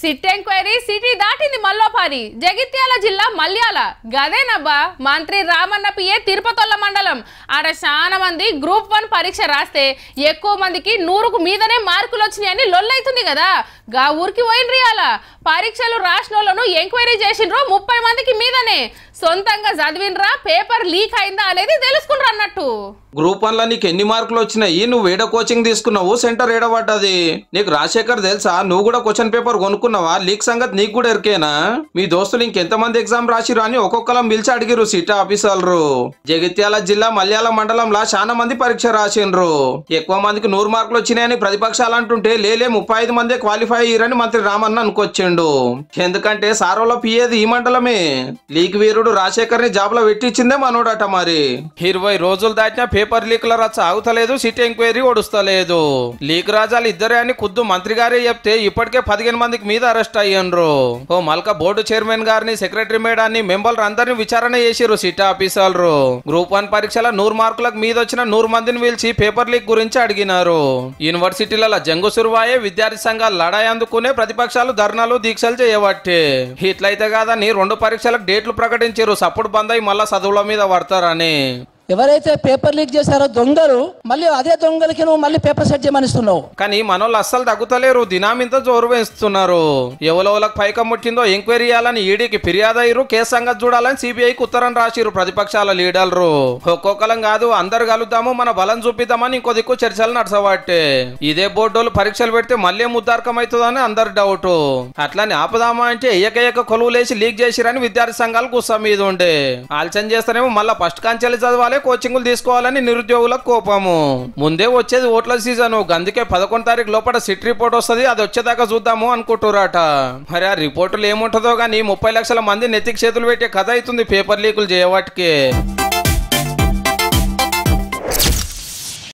SIT enquiry city దాటింది మల్లోపారి జగిత్యాల జిల్లా మల్యాల గదేనబ్బా మంత్రి రామన్న పిఏ తిరుపతొల్ల మండలం ఆడ చాలా మంది గ్రూప్ వన్ పరీక్ష రాస్తే ఎక్కువ మందికి నూరుకు మీదనే మార్కులు వచ్చినాయని లొల్లైతుంది కదా గా ఊరికి పోయినరి అలా పరీక్షలు రాసిన ఎంక్వైరీ చేసిండ్రు ముప్పై మందికి మీదనే సొంతంగా చదివినరా పేపర్ లీక్ అయిందా అనేది తెలుసుకున్నారు అన్నట్టు గ్రూప్ లో నీకు ఎన్ని మార్కులు వచ్చినాయి నువ్వు వేడ కోచింగ్ తీసుకున్నావు సెంటర్ అది నీకు రాజశేఖర్ తెలుసా నువ్వు కూడా క్వశ్చన్ పేపర్ కొనుక్కున్నావా లీక్ సంగతి నీకు కూడా ఎరికేనా మీ దోస్తులు ఇంకెంతమంది ఎగ్జామ్ రాసిరు అని ఒక్కొక్కలం పిలిచి అడిగిరు సిటీ ఆఫీసర్లు జగిత్యాల జిల్లా మల్యాల మండలంలా చాలా మంది పరీక్ష రాసిండ్రు ఎక్కువ మందికి నూరు మార్కులు వచ్చినాయని ప్రతిపక్షాలు అంటుంటే లేలే ముప్పై ఐదు మందే క్వాలిఫై అయ్యారని మంత్రి రామన్న అనుకొచ్చిండు ఎందుకంటే సారోలో పియేది ఈ మండలమే లీక్ వీరుడు రాజశేఖర్ ని జాబ్ లో పెట్టించిందే మనోడట మరి ఇరవై రోజులు దాటినా పేపర్ లీక్ల రచ్చ ఆగుతలేదు సిటీ ఎంక్వైరీ ఒడుస్తలేదు లీక్ రాజాలు ఇద్దరే అని ఖుద్దు మంత్రి గారే చెప్తే ఇప్పటికే పదిహేను మందికి మీద అరెస్ట్ అయ్యండ్రు ఓ మల్క బోర్డు చైర్మన్ గారిని సెక్రటరీ మేడాన్ని మెంబర్లు అందరిని విచారణ చేసిరు సిటీ ఆఫీసర్లు గ్రూప్ వన్ పరీక్షల నూరు మార్కులకు మీద వచ్చిన నూరు మందిని పిలిచి పేపర్ లీక్ గురించి అడిగినారు యూనివర్సిటీల జంగు సురువాయే విద్యార్థి సంఘాలు లడాయి అందుకునే ప్రతిపక్షాలు ధర్నాలు దీక్షలు చేయబట్టే ఇట్లయితే కాదని రెండు పరీక్షలకు డేట్లు ప్రకటించారు సప్పుడు బంద్ అయి మళ్ళా చదువుల మీద పడతారని ఎవరైతే పేపర్ లీక్ చేశారో దొంగలు మళ్ళీ అదే దొంగలకి నువ్వు మళ్ళీ పేపర్ సెట్ చేయమనిస్తున్నావు కానీ మనోళ్ళు అస్సలు తగ్గుతలేరు దినామింత జోరు వేస్తున్నారు ఎవలెవలకు పైకం ముట్టిందో ఎంక్వైరీ చేయాలని ఈడీకి ఫిర్యాదు అయ్యారు కేసు సంగతి చూడాలని సిబిఐకి ఉత్తరం రాసిరు ప్రతిపక్షాల లీడర్లు ఒక్కొక్కలం కాదు అందరు కలుద్దాము మన బలం చూపిద్దామని ఇంకో దిక్కు చర్చలు నడసవాటే ఇదే బోర్డోలు పరీక్షలు పెడితే మళ్ళీ ముద్దార్కం అవుతుందని అందరు డౌట్ అట్లానే ఆపదామా అంటే ఎయ్యకయ్యక కొలువులేసి లీక్ చేసిరని విద్యార్థి సంఘాలు గుస్సా మీద ఉండే ఆలోచన చేస్తేనేమో మళ్ళీ ఫస్ట్ కాంచెలు చదవాలి ముందుగానే కోచింగ్లు తీసుకోవాలని నిరుద్యోగుల కోపము ముందే వచ్చేది ఓట్ల సీజన్ అందుకే పదకొండు తారీఖు లోపల సిట్ రిపోర్ట్ వస్తుంది అది వచ్చేదాకా చూద్దాము అనుకుంటురాట మరి ఆ రిపోర్టులు ఏముంటుందో కానీ ముప్పై లక్షల మంది నెత్తికి చేతులు పెట్టే కథ అవుతుంది పేపర్ లీకులు చేయవాటికే